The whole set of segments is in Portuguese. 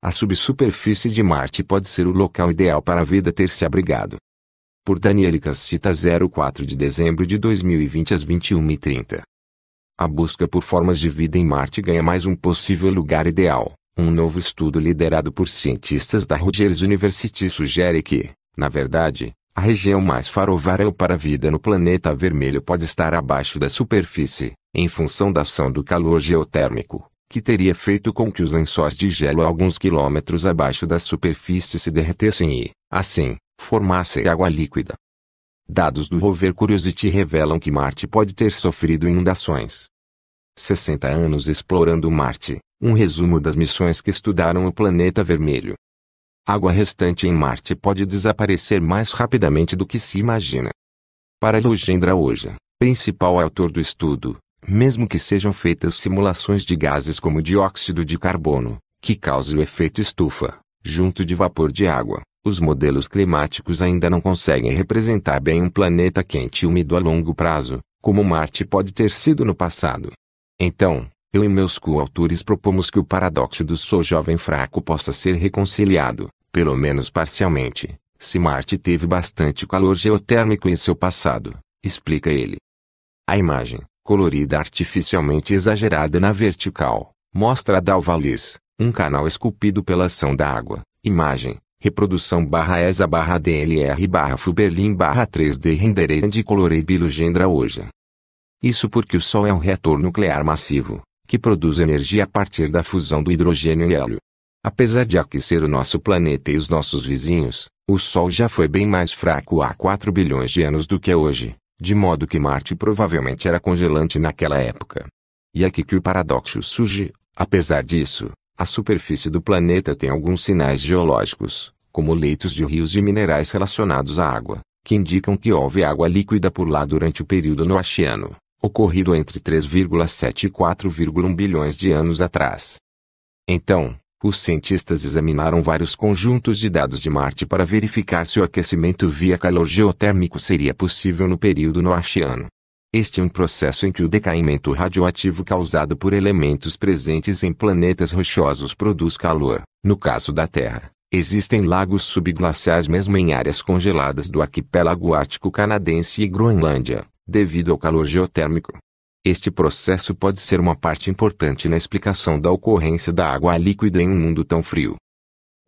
A subsuperfície de Marte pode ser o local ideal para a vida ter se abrigado. Por Daniel Cassita 04 de dezembro de 2020 às 21h30. A busca por formas de vida em Marte ganha mais um possível lugar ideal. Um novo estudo liderado por cientistas da Rogers University sugere que, na verdade, a região mais farovável para a vida no planeta vermelho pode estar abaixo da superfície, em função da ação do calor geotérmico que teria feito com que os lençóis de gelo alguns quilômetros abaixo da superfície se derretessem e, assim, formasse água líquida. Dados do rover Curiosity revelam que Marte pode ter sofrido inundações. 60 anos explorando Marte, um resumo das missões que estudaram o planeta vermelho. Água restante em Marte pode desaparecer mais rapidamente do que se imagina. Para Lojendra Oja, principal autor do estudo, mesmo que sejam feitas simulações de gases como dióxido de carbono, que causa o efeito estufa, junto de vapor de água, os modelos climáticos ainda não conseguem representar bem um planeta quente e úmido a longo prazo, como Marte pode ter sido no passado. Então, eu e meus coautores propomos que o paradoxo do sou jovem fraco possa ser reconciliado, pelo menos parcialmente, se Marte teve bastante calor geotérmico em seu passado, explica ele. A imagem, colorida artificialmente exagerada na vertical, mostra a Dalvalis, um canal esculpido pela ação da água, imagem, reprodução barra ESA barra DLR barra Fuberlin barra 3D renderer colorei bilogendra hoje. Isso porque o Sol é um reator nuclear massivo, que produz energia a partir da fusão do hidrogênio e hélio. Apesar de aquecer o nosso planeta e os nossos vizinhos, o Sol já foi bem mais fraco há 4 bilhões de anos do que é hoje, de modo que Marte provavelmente era congelante naquela época. E é aqui que o paradoxo surge, apesar disso, a superfície do planeta tem alguns sinais geológicos, como leitos de rios e minerais relacionados à água, que indicam que houve água líquida por lá durante o período noachiano, ocorrido entre 3,7 e 4,1 bilhões de anos atrás. Então, os cientistas examinaram vários conjuntos de dados de Marte para verificar se o aquecimento via calor geotérmico seria possível no período noachiano. Este é um processo em que o decaimento radioativo causado por elementos presentes em planetas rochosos produz calor. No caso da Terra, existem lagos subglaciais mesmo em áreas congeladas do arquipélago ártico canadense e Groenlândia, devido ao calor geotérmico. Este processo pode ser uma parte importante na explicação da ocorrência da água líquida em um mundo tão frio.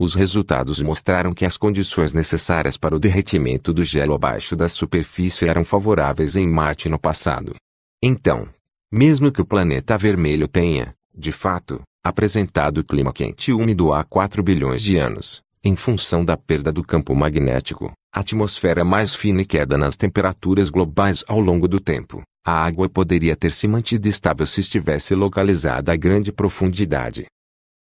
Os resultados mostraram que as condições necessárias para o derretimento do gelo abaixo da superfície eram favoráveis em Marte no passado. Então, mesmo que o planeta vermelho tenha, de fato, apresentado clima quente e úmido há 4 bilhões de anos, em função da perda do campo magnético, atmosfera mais fina e queda nas temperaturas globais ao longo do tempo, a água poderia ter se mantido estável se estivesse localizada a grande profundidade.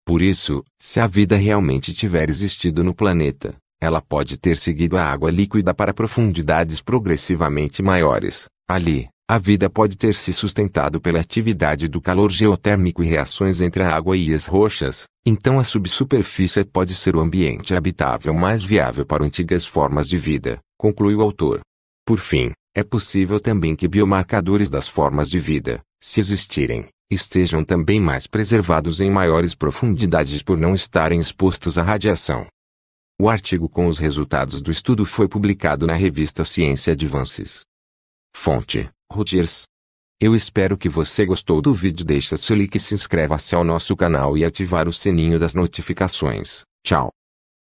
Por isso, se a vida realmente tiver existido no planeta, ela pode ter seguido a água líquida para profundidades progressivamente maiores. Ali, a vida pode ter se sustentado pela atividade do calor geotérmico e reações entre a água e as rochas, então a subsuperfície pode ser o ambiente habitável mais viável para antigas formas de vida, conclui o autor. Por fim, é possível também que biomarcadores das formas de vida, se existirem, estejam também mais preservados em maiores profundidades por não estarem expostos à radiação. O artigo com os resultados do estudo foi publicado na revista Ciência Advances. Fonte: Rogers. Eu espero que você gostou do vídeo. Deixa seu like, se inscreva-se ao nosso canal e ativar o sininho das notificações. Tchau.